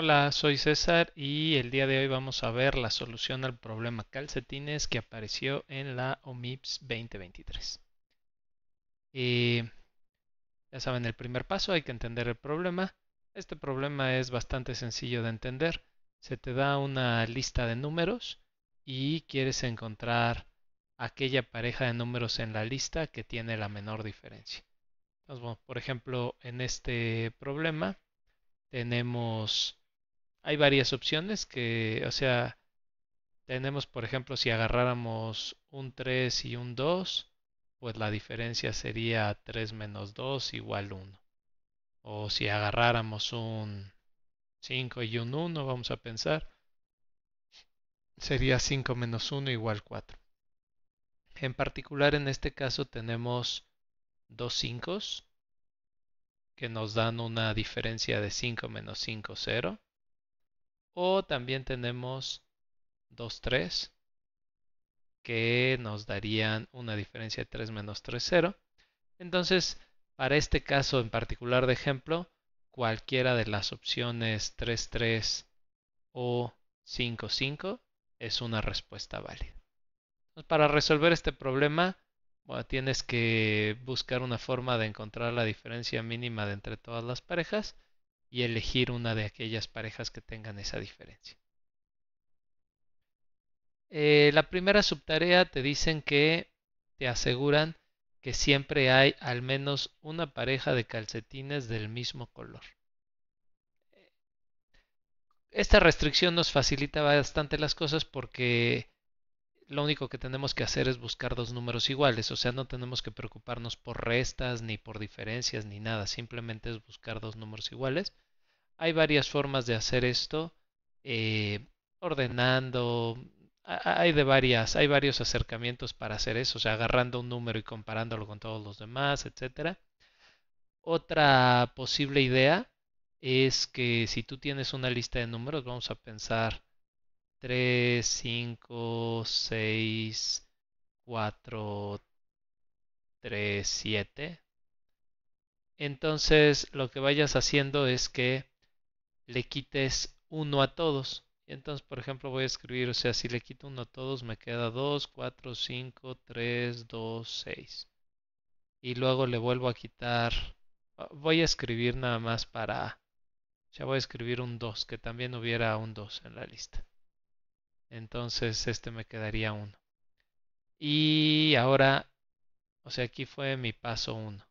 Hola, soy César y el día de hoy vamos a ver la solución al problema calcetines que apareció en la OMIPS 2023. Eh, ya saben, el primer paso hay que entender el problema. Este problema es bastante sencillo de entender. Se te da una lista de números y quieres encontrar aquella pareja de números en la lista que tiene la menor diferencia. por ejemplo, en este problema tenemos hay varias opciones que, o sea, tenemos, por ejemplo, si agarráramos un 3 y un 2, pues la diferencia sería 3 menos 2 igual 1. O si agarráramos un 5 y un 1, vamos a pensar, sería 5 menos 1 igual 4. En particular, en este caso tenemos dos 5 que nos dan una diferencia de 5 menos 5, 0 o también tenemos 2, 3, que nos darían una diferencia de 3 menos 3, 0. Entonces, para este caso en particular de ejemplo, cualquiera de las opciones 3, 3 o 5, 5 es una respuesta válida. para resolver este problema, tienes que buscar una forma de encontrar la diferencia mínima de entre todas las parejas y elegir una de aquellas parejas que tengan esa diferencia. Eh, la primera subtarea te dicen que te aseguran que siempre hay al menos una pareja de calcetines del mismo color. Esta restricción nos facilita bastante las cosas porque lo único que tenemos que hacer es buscar dos números iguales, o sea, no tenemos que preocuparnos por restas ni por diferencias ni nada, simplemente es buscar dos números iguales. Hay varias formas de hacer esto, eh, ordenando, hay de varias, hay varios acercamientos para hacer eso, o sea, agarrando un número y comparándolo con todos los demás, etcétera. Otra posible idea es que si tú tienes una lista de números, vamos a pensar 3, 5, 6, 4, 3, 7. Entonces lo que vayas haciendo es que le quites 1 a todos. Entonces, por ejemplo, voy a escribir, o sea, si le quito 1 a todos, me queda 2, 4, 5, 3, 2, 6. Y luego le vuelvo a quitar, ah, voy a escribir nada más para, ya voy a escribir un 2, que también hubiera un 2 en la lista. Entonces este me quedaría 1. Y ahora, o sea, aquí fue mi paso 1.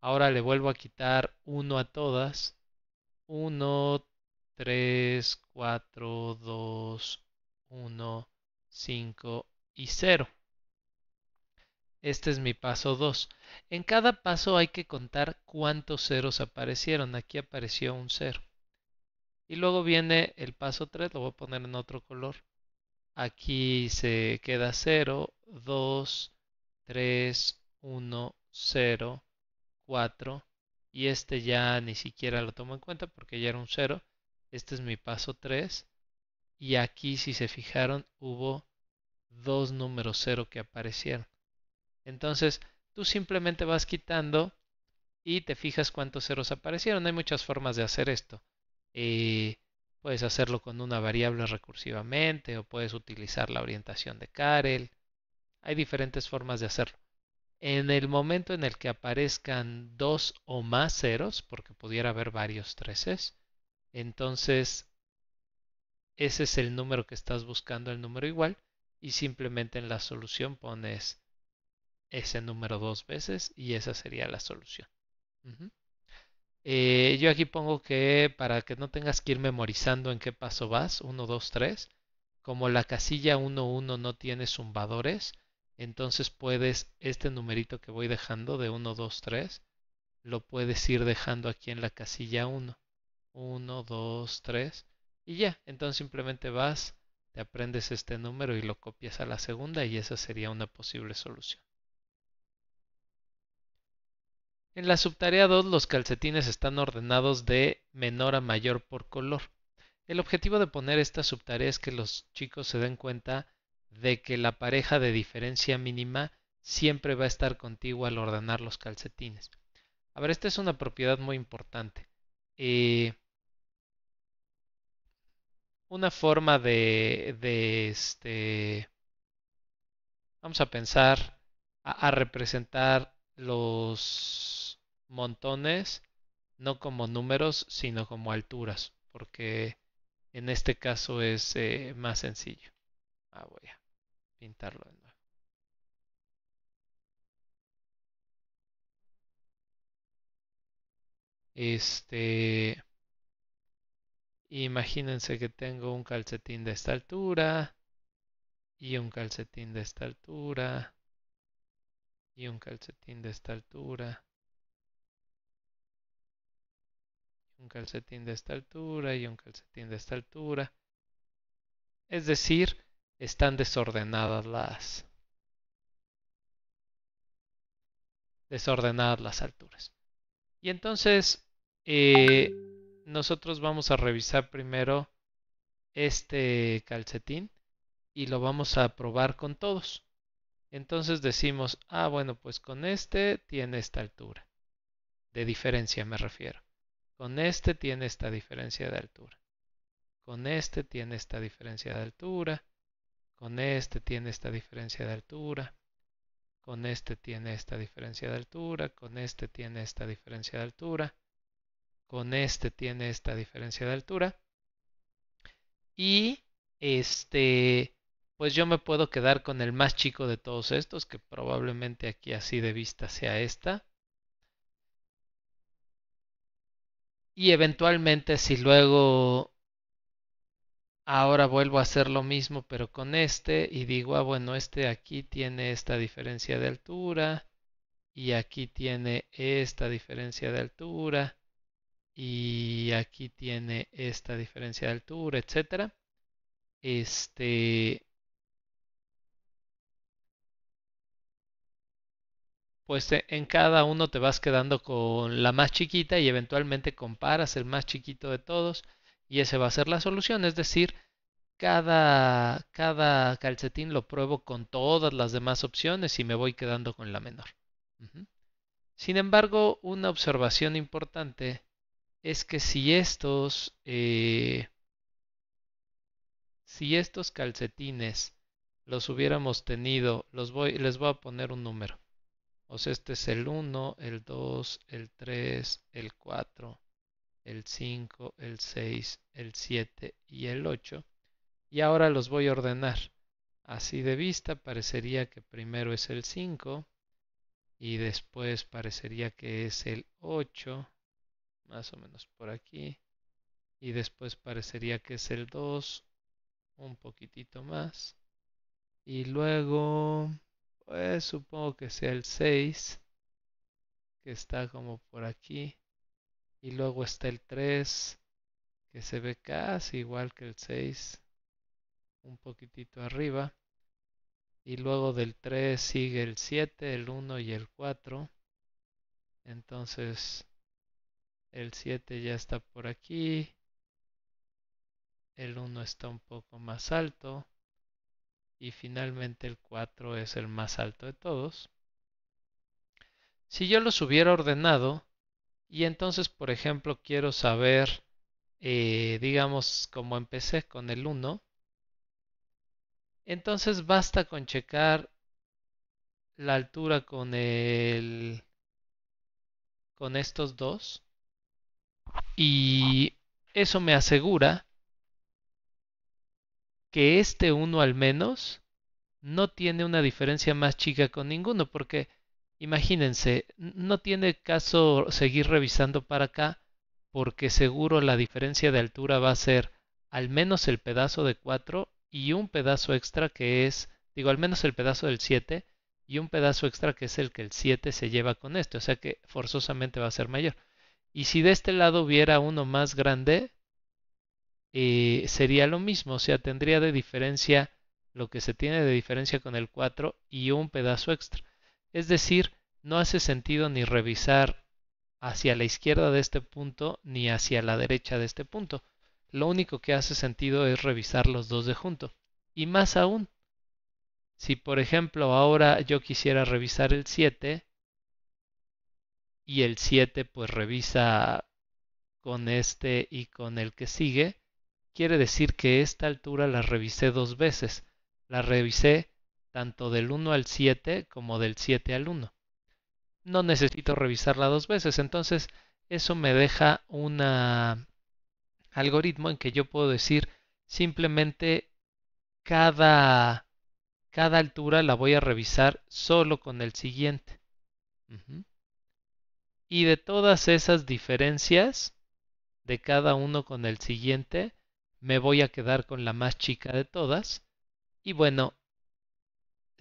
Ahora le vuelvo a quitar 1 a todas. 1, 3, 4, 2, 1, 5 y 0. Este es mi paso 2. En cada paso hay que contar cuántos ceros aparecieron. Aquí apareció un 0. Y luego viene el paso 3, lo voy a poner en otro color. Aquí se queda 0, 2, 3, 1, 0, 4. Y este ya ni siquiera lo tomo en cuenta porque ya era un 0. Este es mi paso 3. Y aquí, si se fijaron, hubo dos números 0 que aparecieron. Entonces, tú simplemente vas quitando y te fijas cuántos ceros aparecieron. Hay muchas formas de hacer esto y puedes hacerlo con una variable recursivamente o puedes utilizar la orientación de Karel. Hay diferentes formas de hacerlo. En el momento en el que aparezcan dos o más ceros, porque pudiera haber varios treces, entonces ese es el número que estás buscando, el número igual, y simplemente en la solución pones ese número dos veces y esa sería la solución. Eh, yo aquí pongo que para que no tengas que ir memorizando en qué paso vas, 1, 2, 3, como la casilla 1, 1 no tiene zumbadores, entonces puedes, este numerito que voy dejando de 1, 2, 3, lo puedes ir dejando aquí en la casilla 1. 1, 2, 3 y ya. Entonces simplemente vas, te aprendes este número y lo copias a la segunda y esa sería una posible solución. En la subtarea 2 los calcetines están ordenados de menor a mayor por color. El objetivo de poner esta subtarea es que los chicos se den cuenta de que la pareja de diferencia mínima siempre va a estar contigua al ordenar los calcetines. A ver, esta es una propiedad muy importante. Eh, una forma de, este, vamos a pensar, a representar los montones, no como números, sino como alturas, porque en este caso es eh, más sencillo. Ah, voy a pintarlo de nuevo. Este, imagínense que tengo un calcetín de esta altura y un calcetín de esta altura y un calcetín de esta altura un calcetín de esta altura y un calcetín de esta altura. Es decir, están desordenadas las desordenadas las alturas. Y entonces eh, nosotros vamos a revisar primero este calcetín y lo vamos a probar con todos. Entonces decimos, ah, bueno, pues con este tiene esta altura. De diferencia me refiero. Con este tiene esta diferencia de altura. Con este tiene esta diferencia de altura. Con este tiene esta diferencia de altura. Con este tiene esta diferencia de altura. Con este tiene esta diferencia de altura. Con este tiene esta diferencia de altura. Y este, pues yo me puedo quedar con el más chico de todos estos, que probablemente aquí así de vista sea esta. Y eventualmente si luego ahora vuelvo a hacer lo mismo pero con este y digo, ah, bueno, este aquí tiene esta diferencia de altura y aquí tiene esta diferencia de altura y aquí tiene esta diferencia de altura, etcétera. Este pues eh, en cada uno te vas quedando con la más chiquita y eventualmente comparas el más chiquito de todos y ese va a ser la solución. Es decir, cada, cada calcetín lo pruebo con todas las demás opciones y me voy quedando con la menor. Sin embargo, una observación importante es que si estos, eh, si estos calcetines los hubiéramos tenido, los voy, les voy a poner un número. O sea, este es el 1, el 2, el 3, el 4, el 5, el 6, el 7 y el 8. Y ahora los voy a ordenar. Así de vista parecería que primero es el 5 y después parecería que es el 8, más o menos por aquí. Y después parecería que es el 2, un poquitito más. Y luego pues supongo que sea el 6, que está como por aquí. Y luego está el 3, que se ve casi igual que el 6, un poquitito arriba. Y luego del 3 sigue el 7, el 1 y el 4. Entonces, el 7 ya está por aquí. El 1 está un poco más alto y finalmente el 4 es el más alto de todos. Si yo los hubiera ordenado y entonces, por ejemplo, quiero saber, eh, digamos, como empecé con el 1, entonces basta con checar la altura con el con estos dos y eso me asegura que este uno al menos no tiene una diferencia más chica con ninguno, porque imagínense, no tiene caso seguir revisando para acá, porque seguro la diferencia de altura va a ser al menos el pedazo de 4 y un pedazo extra que es, digo, al menos el pedazo del 7 y un pedazo extra que es el que el 7 se lleva con este, o sea que forzosamente va a ser mayor. Y si de este lado hubiera uno más grande, eh, sería lo mismo, o sea, tendría de diferencia lo que se tiene de diferencia con el 4 y un pedazo extra. Es decir, no hace sentido ni revisar hacia la izquierda de este punto ni hacia la derecha de este punto. Lo único que hace sentido es revisar los dos de junto. Y más aún, si por ejemplo ahora yo quisiera revisar el 7 y el 7 pues revisa con este y con el que sigue, Quiere decir que esta altura la revisé dos veces. La revisé tanto del 1 al 7 como del 7 al 1. No necesito revisarla dos veces, entonces eso me deja un algoritmo en que yo puedo decir simplemente cada, cada altura la voy a revisar solo con el siguiente. Y de todas esas diferencias de cada uno con el siguiente, me voy a quedar con la más chica de todas. Y bueno,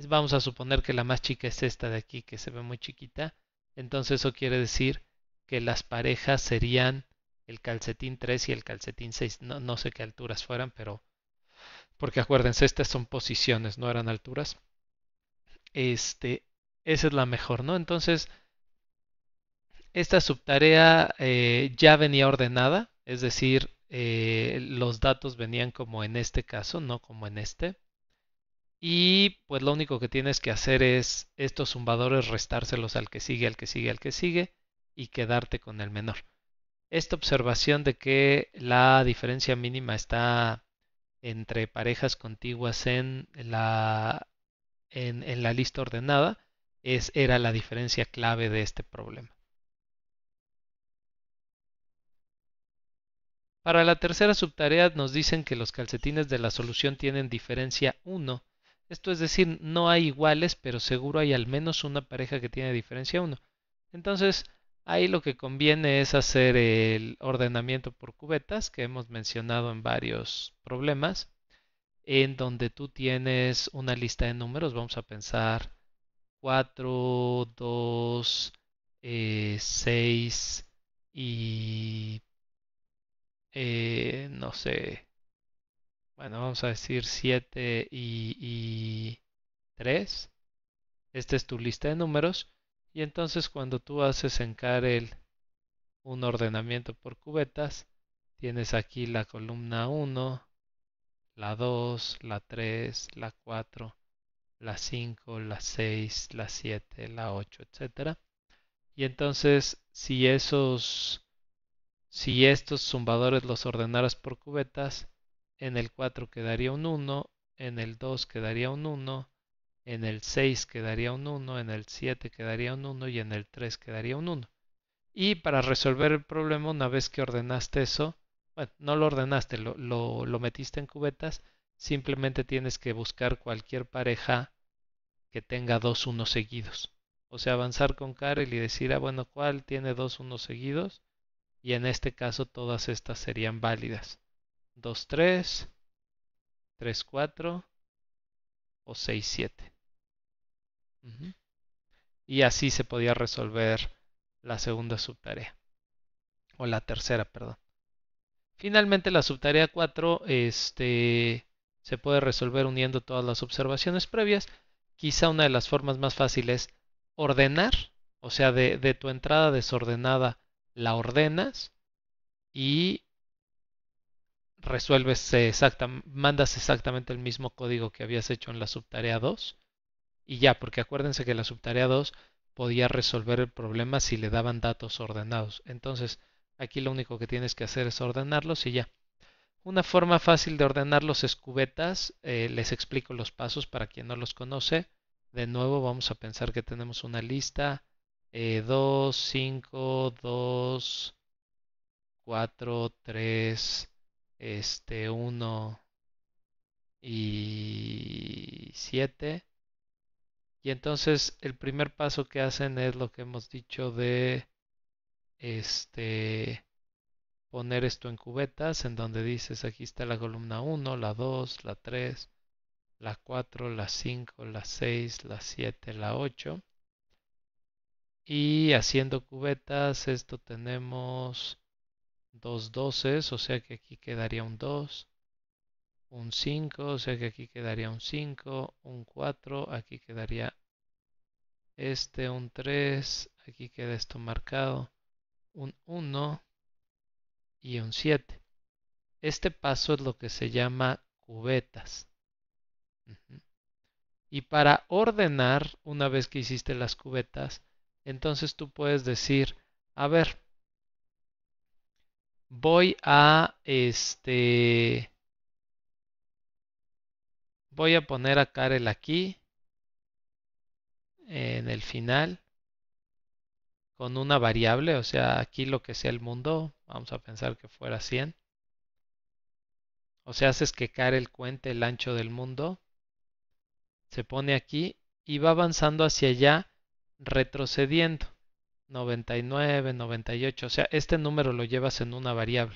vamos a suponer que la más chica es esta de aquí, que se ve muy chiquita. Entonces eso quiere decir que las parejas serían el calcetín 3 y el calcetín 6. No, sé qué alturas fueran, pero... Porque acuérdense, estas son posiciones, no eran alturas. Este, esa es la mejor, ¿no? Entonces, esta subtarea eh, ya venía ordenada, es decir, eh, los datos venían como en este caso, no como en este. Y pues lo único que tienes que hacer es estos zumbadores restárselos al que sigue, al que sigue, al que sigue y quedarte con el menor. Esta observación de que la diferencia mínima está entre parejas contiguas en la, en la lista ordenada es, era la diferencia clave de este problema. Para la tercera subtarea nos dicen que los calcetines de la solución tienen diferencia 1, esto es decir, no hay iguales, pero seguro hay al menos una pareja que tiene diferencia 1. Entonces, ahí lo que conviene es hacer el ordenamiento por cubetas que hemos mencionado en varios problemas, en donde tú tienes una lista de números, vamos a pensar 4, 2, 6 y eh, no sé, bueno, vamos a decir 7 y, y 3. Esta es tu lista de números. Y entonces cuando tú haces en Karel un ordenamiento por cubetas, tienes aquí la columna 1, la 2, la 3, la 4, la 5, la 6, la 7, la 8, etc. Y entonces si esos si estos zumbadores los ordenaras por cubetas, en el 4 quedaría un 1, en el 2 quedaría un 1, en el 6 quedaría un 1, en el 7 quedaría un 1 y en el 3 quedaría un 1. Y para resolver el problema, una vez que ordenaste eso, bueno, no lo ordenaste, lo, metiste en cubetas, simplemente tienes que buscar cualquier pareja que tenga dos 1 seguidos. O sea, avanzar con Karel y decir, ah, bueno, ¿cuál tiene dos 1 seguidos? y en este caso todas estas serían válidas. 2, 3, 3, 4 o 6, 7. Y así se podía resolver la segunda subtarea, o la tercera, perdón. Finalmente la subtarea 4 este, se puede resolver uniendo todas las observaciones previas. Quizá una de las formas más fáciles ordenar, o sea, de tu entrada desordenada la ordenas y resuelves exacta, mandas exactamente el mismo código que habías hecho en la subtarea 2 y ya, porque acuérdense que la subtarea 2 podía resolver el problema si le daban datos ordenados. Entonces, aquí lo único que tienes que hacer es ordenarlos y ya. Una forma fácil de ordenar los escubetas, eh, les explico los pasos para quien no los conoce. De nuevo, vamos a pensar que tenemos una lista, 2, 5, 2, 4, 3, este, 1 y 7. Y entonces el primer paso que hacen es lo que hemos dicho de este poner esto en cubetas en donde dices aquí está la columna 1, la 2, la 3, la 4, la 5, la 6, la 7, la 8 y haciendo cubetas, esto tenemos dos doces, o sea que aquí quedaría un 2. Un 5, o sea que aquí quedaría un 5. Un 4, aquí quedaría este, un 3. Aquí queda esto marcado. Un 1 y un 7. Este paso es lo que se llama cubetas. Y para ordenar, una vez que hiciste las cubetas, entonces tú puedes decir, a ver, voy a este voy a poner a Karel aquí en el final con una variable, o sea, aquí lo que sea el mundo, vamos a pensar que fuera 100. O sea, haces que Karel cuente el ancho del mundo, se pone aquí y va avanzando hacia allá retrocediendo. 99, 98, o sea, este número lo llevas en una variable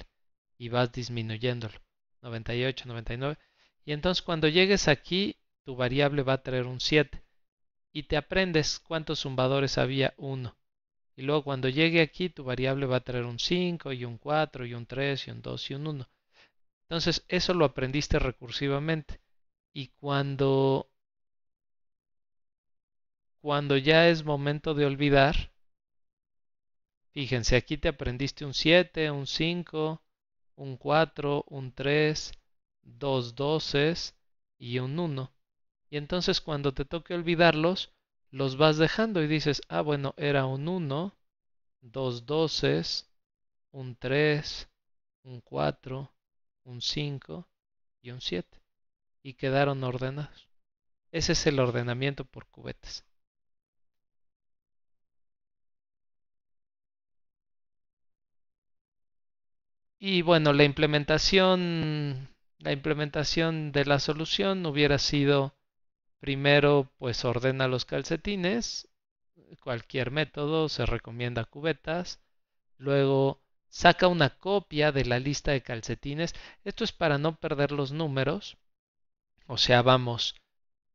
y vas disminuyéndolo. 98, 99. Y entonces cuando llegues aquí, tu variable va a traer un 7. Y te aprendes cuántos zumbadores había, 1. Y luego cuando llegue aquí, tu variable va a traer un 5 y un 4 y un 3 y un 2 y un 1. Entonces, eso lo aprendiste recursivamente. Y cuando cuando ya es momento de olvidar, fíjense, aquí te aprendiste un 7, un 5, un 4, un 3, dos doces y un 1. Y entonces cuando te toque olvidarlos, los vas dejando y dices, ah, bueno, era un 1, dos doces, un 3, un 4, un 5 y un 7. Y quedaron ordenados. Ese es el ordenamiento por cubetas. Y bueno, la implementación, la implementación de la solución hubiera sido primero, pues ordena los calcetines, cualquier método, se recomienda cubetas, luego saca una copia de la lista de calcetines, esto es para no perder los números, o sea, vamos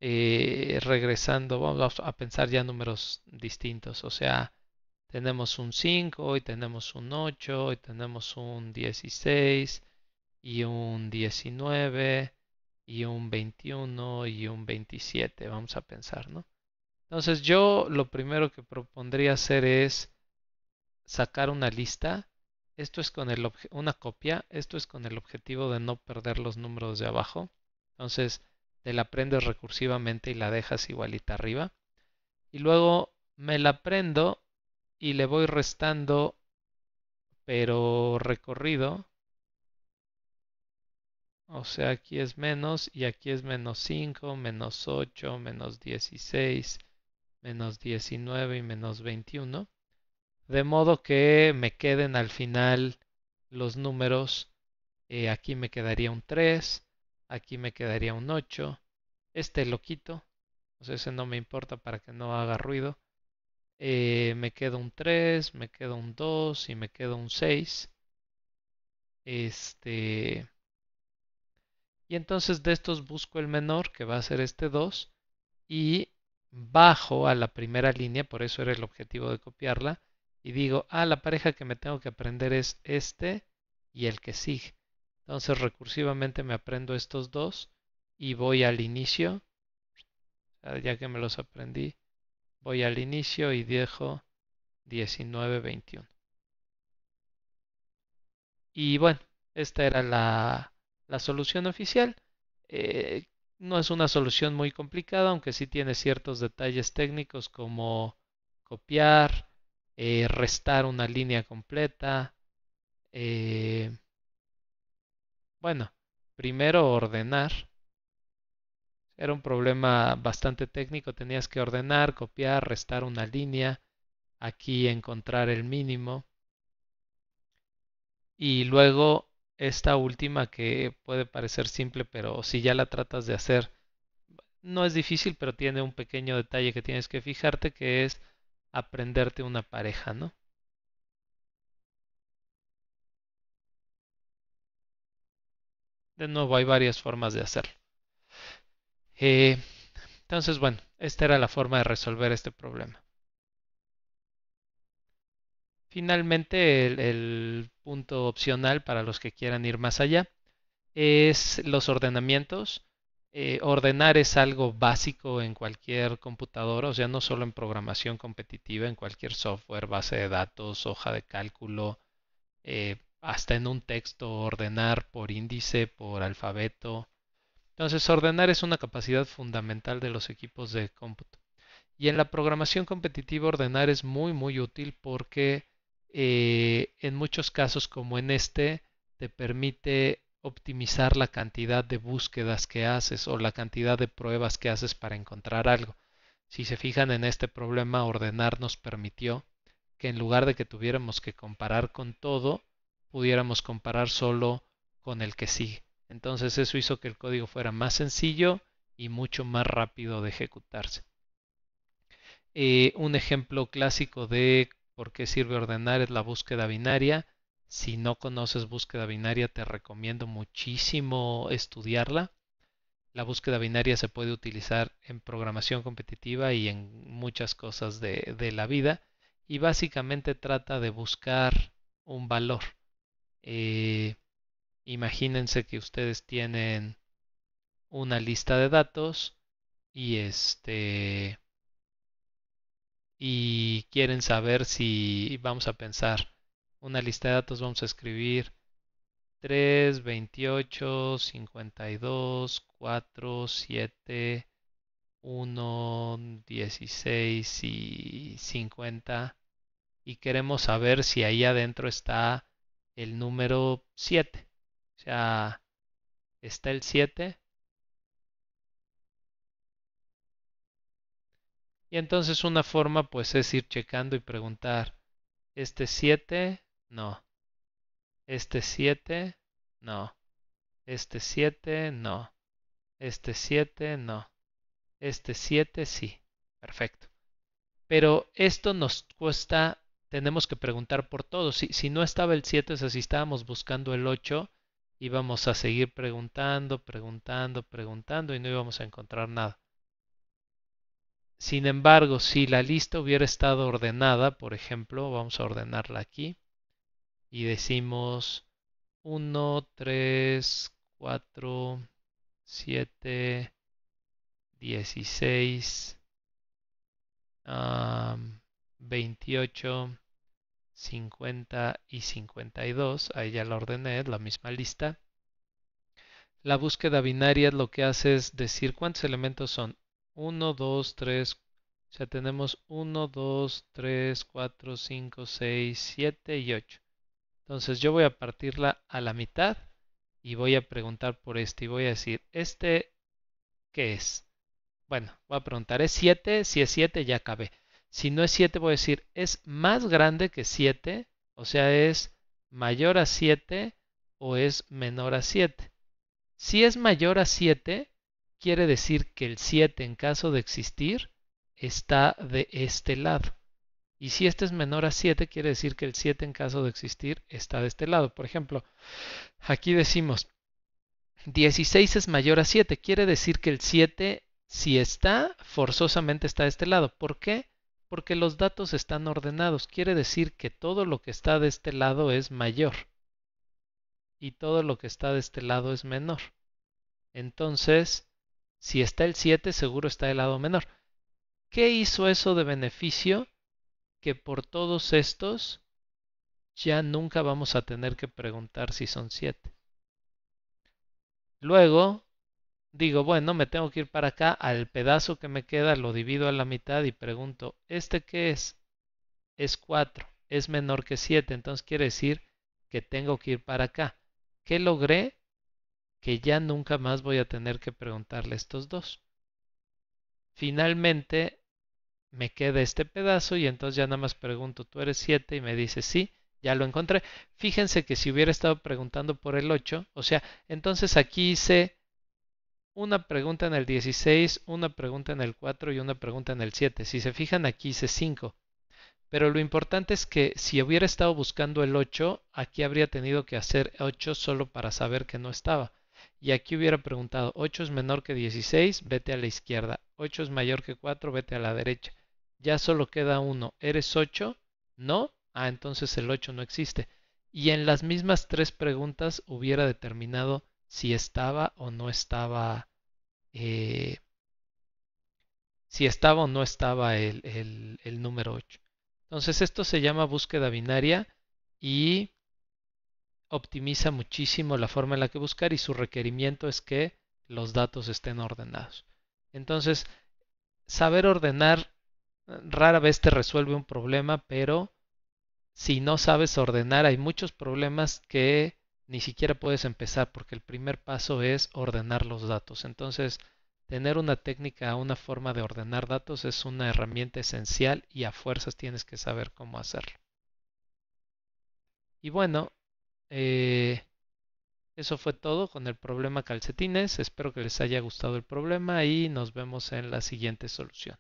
eh, regresando, vamos a pensar ya números distintos, o sea, tenemos un 5 y tenemos un 8 y tenemos un 16 y un 19 y un 21 y un 27, vamos a pensar, ¿no? Entonces yo lo primero que propondría hacer es sacar una lista. Esto es con el una copia, esto es con el objetivo de no perder los números de abajo. Entonces te la prendes recursivamente y la dejas igualita arriba. Y luego me la prendo y le voy restando, pero recorrido. O sea, aquí es menos y aquí es menos 5, menos 8, menos 16, menos 19 y menos 21. De modo que me queden al final los números. Eh, aquí me quedaría un 3, aquí me quedaría un 8. Este lo quito, o ese no me importa para que no haga ruido. Eh, me quedo un 3, me quedo un 2 y me quedo un 6. Este. Y entonces de estos busco el menor, que va a ser este 2, y bajo a la primera línea, por eso era el objetivo de copiarla, y digo, ah, la pareja que me tengo que aprender es este y el que sigue. Entonces recursivamente me aprendo estos dos y voy al inicio, ah, ya que me los aprendí, Voy al inicio y dejo 1921. Y bueno, esta era la, solución oficial. Eh, no es una solución muy complicada, aunque sí tiene ciertos detalles técnicos como copiar, eh, restar una línea completa. Eh, bueno, primero ordenar era un problema bastante técnico, tenías que ordenar, copiar, restar una línea, aquí encontrar el mínimo. Y luego esta última que puede parecer simple, pero si ya la tratas de hacer, no es difícil, pero tiene un pequeño detalle que tienes que fijarte, que es aprenderte una pareja, ¿no? De nuevo, hay varias formas de hacerlo. Eh, entonces, bueno, esta era la forma de resolver este problema. Finalmente, el, punto opcional para los que quieran ir más allá es los ordenamientos. Eh, ordenar es algo básico en cualquier computadora, o sea, no solo en programación competitiva, en cualquier software, base de datos, hoja de cálculo, eh, hasta en un texto, ordenar por índice, por alfabeto, entonces, ordenar es una capacidad fundamental de los equipos de cómputo. Y en la programación competitiva, ordenar es muy, muy útil porque eh, en muchos casos, como en este, te permite optimizar la cantidad de búsquedas que haces o la cantidad de pruebas que haces para encontrar algo. Si se fijan en este problema, ordenar nos permitió que en lugar de que tuviéramos que comparar con todo, pudiéramos comparar solo con el que sigue. Entonces eso hizo que el código fuera más sencillo y mucho más rápido de ejecutarse. Eh, un ejemplo clásico de por qué sirve ordenar es la búsqueda binaria. Si no conoces búsqueda binaria, te recomiendo muchísimo estudiarla. La búsqueda binaria se puede utilizar en programación competitiva y en muchas cosas de, la vida. Y básicamente trata de buscar un valor. Eh, Imagínense que ustedes tienen una lista de datos y este y quieren saber si vamos a pensar una lista de datos vamos a escribir 3 28 52 4 7 1 16 y 50 y queremos saber si ahí adentro está el número 7 o sea, está el 7. Y entonces una forma pues es ir checando y preguntar, ¿este 7? No. ¿Este 7? No. ¿Este 7? No. ¿Este 7? No. ¿Este 7? Sí. Perfecto. Pero esto nos cuesta, tenemos que preguntar por todo. Si, si no estaba el 7, o sea, si estábamos buscando el 8, íbamos a seguir preguntando, preguntando, preguntando y no íbamos a encontrar nada. Sin embargo, si la lista hubiera estado ordenada, por ejemplo, vamos a ordenarla aquí y decimos 1, 3, 4, 7, 16, 28, 50 y 52, ahí ya la ordené, la misma lista. La búsqueda binaria lo que hace es decir cuántos elementos son. 1, 2, 3, o sea, tenemos 1, 2, 3, 4, 5, 6, 7 y 8. Entonces yo voy a partirla a la mitad y voy a preguntar por este y voy a decir, ¿este qué es? Bueno, voy a preguntar, ¿es 7? Si es 7 ya acabé. Si no es 7, voy a decir es más grande que 7, o sea, es mayor a 7 o es menor a 7. Si es mayor a 7, quiere decir que el 7 en caso de existir está de este lado. Y si este es menor a 7, quiere decir que el 7 en caso de existir está de este lado. Por ejemplo, aquí decimos 16 es mayor a 7, quiere decir que el 7 si está, forzosamente está de este lado. ¿Por qué? porque los datos están ordenados. Quiere decir que todo lo que está de este lado es mayor y todo lo que está de este lado es menor. Entonces, si está el 7, seguro está el lado menor. ¿Qué hizo eso de beneficio? Que por todos estos ya nunca vamos a tener que preguntar si son 7. Luego, digo, bueno, me tengo que ir para acá, al pedazo que me queda lo divido a la mitad y pregunto, ¿este qué es? Es 4, es menor que 7, entonces quiere decir que tengo que ir para acá. ¿Qué logré? Que ya nunca más voy a tener que preguntarle estos dos. Finalmente, me queda este pedazo y entonces ya nada más pregunto, ¿tú eres 7? Y me dice, sí, ya lo encontré. Fíjense que si hubiera estado preguntando por el 8, o sea, entonces aquí hice una pregunta en el 16, una pregunta en el 4 y una pregunta en el 7. Si se fijan aquí hice 5. Pero lo importante es que si hubiera estado buscando el 8, aquí habría tenido que hacer 8 solo para saber que no estaba. Y aquí hubiera preguntado, 8 es menor que 16, vete a la izquierda. 8 es mayor que 4, vete a la derecha. Ya solo queda 1. ¿Eres 8? No. Ah, entonces el 8 no existe. Y en las mismas tres preguntas hubiera determinado si estaba o no estaba, eh, si estaba o no estaba el, el número 8. Entonces esto se llama búsqueda binaria y optimiza muchísimo la forma en la que buscar y su requerimiento es que los datos estén ordenados. Entonces, saber ordenar rara vez te resuelve un problema, pero si no sabes ordenar hay muchos problemas que ni siquiera puedes empezar porque el primer paso es ordenar los datos. Entonces, tener una técnica, una forma de ordenar datos es una herramienta esencial y a fuerzas tienes que saber cómo hacerlo. Y bueno, eh, eso fue todo con el problema calcetines. Espero que les haya gustado el problema y nos vemos en la siguiente solución.